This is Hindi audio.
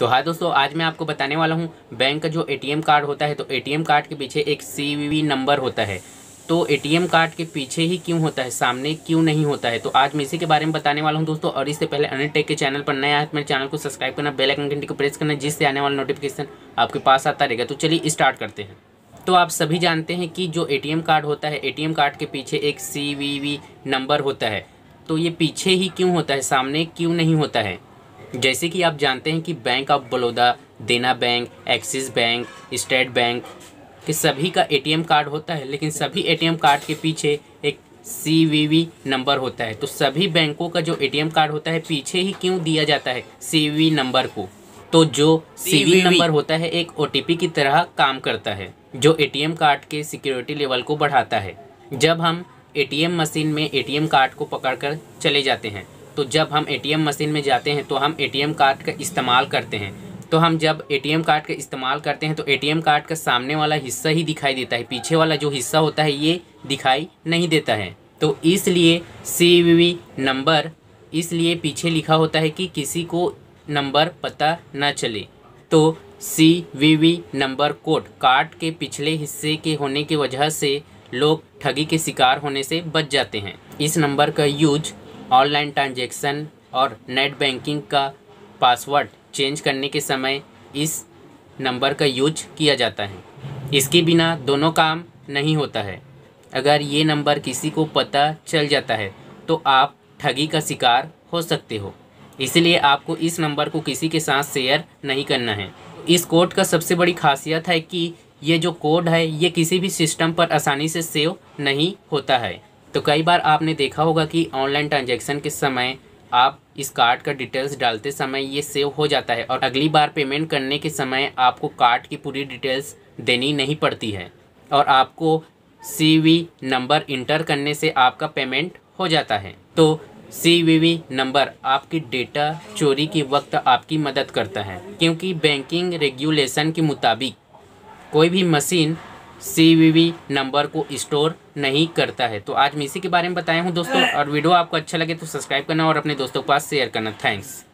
तो हाँ दोस्तों आज मैं आपको बताने वाला हूँ बैंक का जो एटीएम कार्ड होता है तो एटीएम कार्ड के पीछे एक सीवीवी नंबर होता है तो एटीएम कार्ड के पीछे ही क्यों होता है सामने क्यों नहीं होता है तो आज मैं इसी के बारे में बताने वाला हूं दोस्तों और इससे पहले अनिल टेक के चैनल पर नया है तो मेरे चैनल को सब्सक्राइब करना बेल आइकन घंटी को प्रेस करना जिससे आने वाला नोटिफिकेशन आपके पास आता रहेगा तो चलिए स्टार्ट करते हैं तो आप सभी जानते हैं कि जो ए कार्ड होता है ए कार्ड के पीछे एक सी नंबर होता है तो ये पीछे ही क्यों होता है सामने क्यों नहीं होता है जैसे कि आप जानते हैं कि bank of Baroda Dena Bank Axis Bank State Bank के सभी का एटीएम कार्ड होता है लेकिन सभी एटीएम कार्ड के पीछे एक सी नंबर होता है तो सभी बैंकों का जो एटीएम कार्ड होता है पीछे ही क्यों दिया जाता है सी नंबर को तो जो सी नंबर होता है एक ओ की तरह काम करता है जो ए कार्ड के सिक्योरिटी लेवल को बढ़ाता है जब हम ए मशीन में ए कार्ड को पकड़कर चले जाते हैं तो जब हम एटीएम मशीन में जाते हैं तो हम एटीएम कार्ड का इस्तेमाल करते हैं तो हम जब एटीएम कार्ड का इस्तेमाल करते हैं तो एटीएम कार्ड का सामने वाला हिस्सा ही दिखाई देता है पीछे वाला जो हिस्सा होता है ये दिखाई नहीं देता है तो इसलिए सी नंबर इसलिए पीछे लिखा होता है कि किसी को नंबर पता ना चले तो C V V number code card के पिछले हिस्से के होने की वजह से लोग ठगी के शिकार होने से बच जाते हैं इस नंबर का यूज ऑनलाइन ट्रांजेक्शन और नेट बैंकिंग का पासवर्ड चेंज करने के समय इस नंबर का यूज किया जाता है इसके बिना दोनों काम नहीं होता है अगर ये नंबर किसी को पता चल जाता है तो आप ठगी का शिकार हो सकते हो इसलिए आपको इस नंबर को किसी के साथ शेयर नहीं करना है इस कोड का सबसे बड़ी खासियत है कि ये जो कोड है ये किसी भी सिस्टम पर आसानी से सेव नहीं होता है तो कई बार आपने देखा होगा कि ऑनलाइन ट्रांजेक्शन के समय आप इस कार्ड का डिटेल्स डालते समय ये सेव हो जाता है और अगली बार पेमेंट करने के समय आपको कार्ड की पूरी डिटेल्स देनी नहीं पड़ती है और आपको सी नंबर इंटर करने से आपका पेमेंट हो जाता है तो सी नंबर आपकी डेटा चोरी के वक्त आपकी मदद करता है क्योंकि बैंकिंग रेगुलेशन के मुताबिक कोई भी मशीन सी नंबर को स्टोर नहीं करता है तो आज मैं इसी के बारे में बताया हूँ दोस्तों हाँ। और वीडियो आपको अच्छा लगे तो सब्सक्राइब करना और अपने दोस्तों के पास शेयर करना थैंक्स